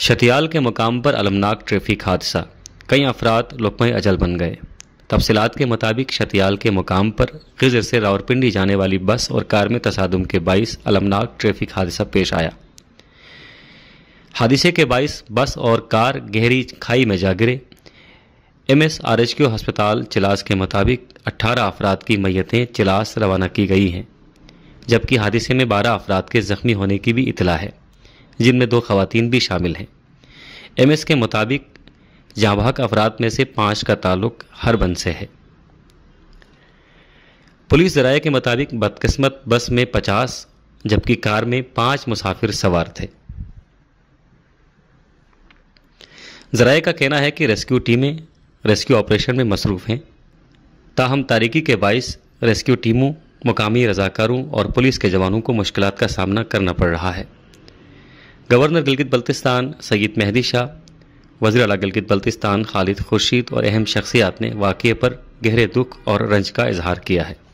शतियाल के मकाम पर अलमनाक ट्रैफिक हादसा कई अफराद लुकमय अजल बन गए तफसलत के मुताबिक शतियाल के मुकाम पर गजर से रावरपिंडी जाने वाली बस और कार में तसादम के बाईस अलमनाक ट्रैफिक हादसा पेश आया हादसे के बाईस बस और कार गहरी खाई में जा गिरे M S R H Q हस्पताल चिलास के मुताबिक अट्ठारह अफराद की मैतें चिलास रवाना की गई हैं जबकि हादसे में बारह अफराद के ज़ख्मी होने की भी इतला है जिनमें दो खातन भी शामिल हैं एम के मुताबिक जांबाक अफराद में से पाँच का ताल्लुक हरबन से है पुलिस जराए के मुताबिक बदकिस्मत बस में पचास जबकि कार में पाँच मुसाफिर सवार थे जराए का कहना है कि रेस्क्यू टीमें रेस्क्यू ऑपरेशन में मसरूफ़ हैं ताहम तारीकी के बायस रेस्क्यू टीमों मुकामी रजाकारों और पुलिस के जवानों को मुश्किल का सामना करना पड़ रहा है गवर्नर गिलगित बल्तिस्तान सईद मेहदी शाह वजी अला गिलगित बल्तिस्तान खालिद खुर्शीद और अहम शख्सियात ने वाक़े पर गहरे दुख और रंज का इजहार किया है